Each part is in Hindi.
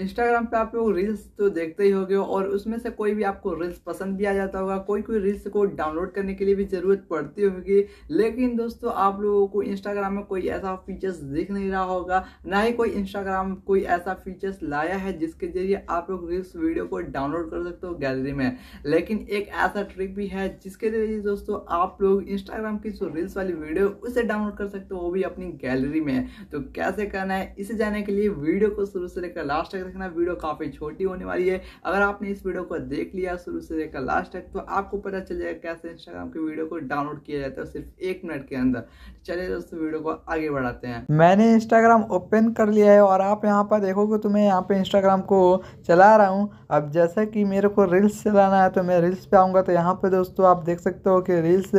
इंस्टाग्राम पे आप लोग रील्स तो देखते ही होगे और उसमें से कोई भी आपको रील्स पसंद भी आ जाता होगा कोई कोई रील्स को डाउनलोड करने के लिए भी ज़रूरत पड़ती होगी लेकिन दोस्तों आप लोगों को इंस्टाग्राम में कोई ऐसा फीचर्स दिख नहीं रहा होगा ना ही कोई इंस्टाग्राम कोई ऐसा फीचर्स लाया है जिसके जरिए आप लोग रील्स वीडियो को डाउनलोड कर सकते हो गैलरी में लेकिन एक ऐसा ट्रिक भी है जिसके जरिए दोस्तों आप लोग इंस्टाग्राम की जो रील्स वाली वीडियो उसे डाउनलोड कर सकते हो वो भी अपनी गैलरी में तो कैसे करना है इसे जाने के लिए वीडियो को शुरू से लेकर लास्ट रखना वीडियो काफ़ी छोटी होने वाली है अगर आपने इस वीडियो को देख लिया शुरू से लेकर लास्ट तक तो आपको पता चल जाएगा कैसे इंस्टाग्राम के वीडियो को डाउनलोड किया जाता है सिर्फ एक मिनट के अंदर तो चलिए दोस्तों वीडियो को आगे बढ़ाते हैं मैंने इंस्टाग्राम ओपन कर लिया है और आप यहाँ पर देखोगे तो मैं यहाँ पे इंस्टाग्राम को चला रहा हूँ अब जैसा कि मेरे को रील्स चलाना है तो मैं रील्स पे आऊँगा तो यहाँ पे दोस्तों आप देख सकते हो कि रील्स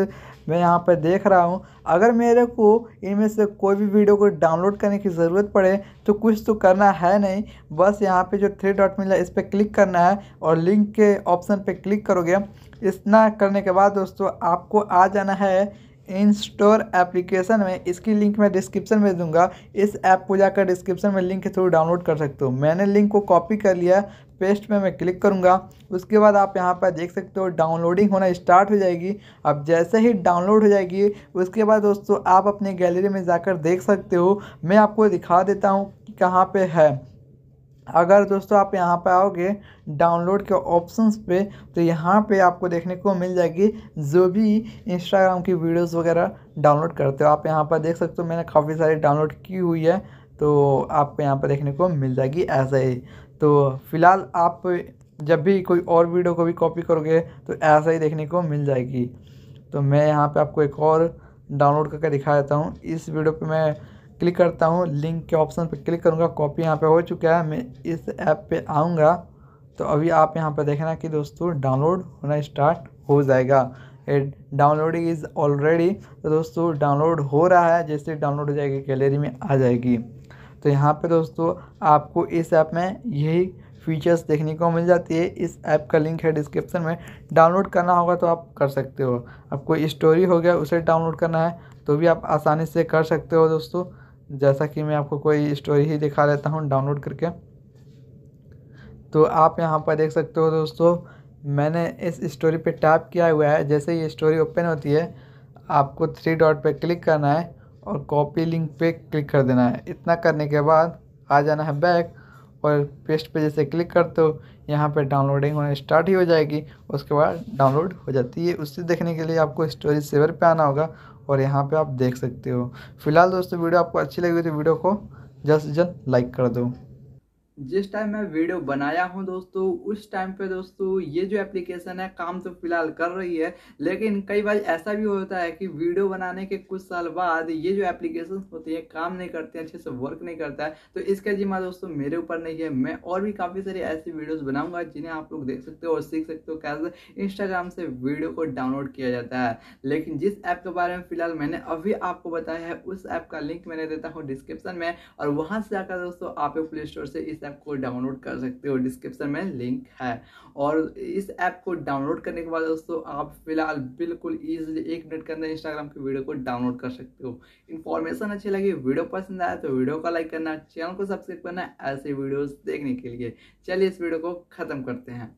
मैं यहाँ पे देख रहा हूँ अगर मेरे को इनमें से कोई भी वीडियो को डाउनलोड करने की ज़रूरत पड़े तो कुछ तो करना है नहीं बस बस यहाँ पे जो थ्री डॉट मिला इस पर क्लिक करना है और लिंक के ऑप्शन पे क्लिक करोगे इतना करने के बाद दोस्तों आपको आ जाना है इन स्टोर एप्लीकेशन में इसकी लिंक मैं डिस्क्रिप्शन में दूंगा इस ऐप को जाकर डिस्क्रिप्शन में लिंक के थ्रू डाउनलोड कर सकते हो मैंने लिंक को कॉपी कर लिया पेस्ट में मैं क्लिक करूंगा उसके बाद आप यहाँ पर देख सकते हो डाउनलोडिंग होना स्टार्ट हो जाएगी अब जैसे ही डाउनलोड हो जाएगी उसके बाद दोस्तों आप अपने गैलरी में जाकर देख सकते हो मैं आपको दिखा देता हूँ कि कहाँ पर है अगर दोस्तों आप यहाँ पर आओगे डाउनलोड के ऑप्शंस पे तो यहाँ पे आपको देखने को मिल जाएगी जो भी इंस्टाग्राम की वीडियोस वगैरह डाउनलोड करते हो आप यहाँ पर देख सकते हो मैंने काफ़ी सारी डाउनलोड की हुई है तो आपको यहाँ पर देखने को मिल जाएगी ऐसा ही तो फ़िलहाल आप जब भी कोई और वीडियो को भी कॉपी करोगे तो ऐसा ही देखने को मिल जाएगी तो मैं यहाँ पर आपको एक और डाउनलोड करके दिखा देता हूँ इस वीडियो पर मैं क्लिक करता हूँ लिंक के ऑप्शन पर क्लिक करूँगा कॉपी यहाँ पे हो चुका है मैं इस ऐप पे आऊँगा तो अभी आप यहाँ पे देखना कि दोस्तों डाउनलोड होना स्टार्ट हो जाएगा डाउनलोडिंग इज़ ऑलरेडी तो दोस्तों डाउनलोड हो रहा है जैसे डाउनलोड हो जाएगी गैलरी में आ जाएगी तो यहाँ पे दोस्तों आपको इस ऐप में यही फीचर्स देखने को मिल जाती है इस ऐप का लिंक है डिस्क्रिप्शन में डाउनलोड करना होगा तो आप कर सकते हो आपको स्टोरी हो गया उसे डाउनलोड करना है तो भी आप आसानी से कर सकते हो दोस्तों जैसा कि मैं आपको कोई स्टोरी ही दिखा लेता हूँ डाउनलोड करके तो आप यहाँ पर देख सकते हो दोस्तों मैंने इस स्टोरी पे टैप किया हुआ है जैसे ये स्टोरी ओपन होती है आपको थ्री डॉट पे क्लिक करना है और कॉपी लिंक पे क्लिक कर देना है इतना करने के बाद आ जाना है बैक और पेस्ट पे जैसे क्लिक कर दो यहाँ पे डाउनलोडिंग होना स्टार्ट ही हो जाएगी उसके बाद डाउनलोड हो जाती है उससे देखने के लिए आपको स्टोरी सेवर पे आना होगा और यहाँ पे आप देख सकते हो फिलहाल दोस्तों वीडियो आपको अच्छी लगी तो वीडियो को जल्द से जल्द लाइक कर दो जिस टाइम मैं वीडियो बनाया हूँ दोस्तों उस टाइम पे दोस्तों ये जो एप्लीकेशन है काम तो फिलहाल कर रही है लेकिन कई बार ऐसा भी होता है कि वीडियो बनाने के कुछ साल बाद ये जो एप्लीकेशन होती है काम नहीं करते अच्छे से वर्क नहीं करता है तो इसका जिम्मा दोस्तों मेरे ऊपर नहीं है मैं और भी काफ़ी सारी ऐसी वीडियोज़ बनाऊँगा जिन्हें आप लोग देख सकते हो और सीख सकते हो कैसे इंस्टाग्राम से वीडियो को डाउनलोड किया जाता है लेकिन जिस ऐप के बारे में फिलहाल मैंने अभी आपको बताया है उस ऐप का लिंक मैंने देता हूँ डिस्क्रिप्शन में और वहाँ से जाकर दोस्तों आप प्ले स्टोर से इस ऐप को डाउनलोड कर सकते हो डिस्क्रिप्शन में लिंक है और इस ऐप को डाउनलोड करने के बाद दोस्तों आप फिलहाल बिल्कुल ईजिली एक मिनट के अंदर इंस्टाग्राम की वीडियो को डाउनलोड कर सकते हो इन्फॉर्मेशन अच्छी लगी वीडियो पसंद आया तो वीडियो को लाइक करना चैनल को सब्सक्राइब करना ऐसे वीडियोज़ देखने के लिए चलिए इस वीडियो को ख़त्म करते हैं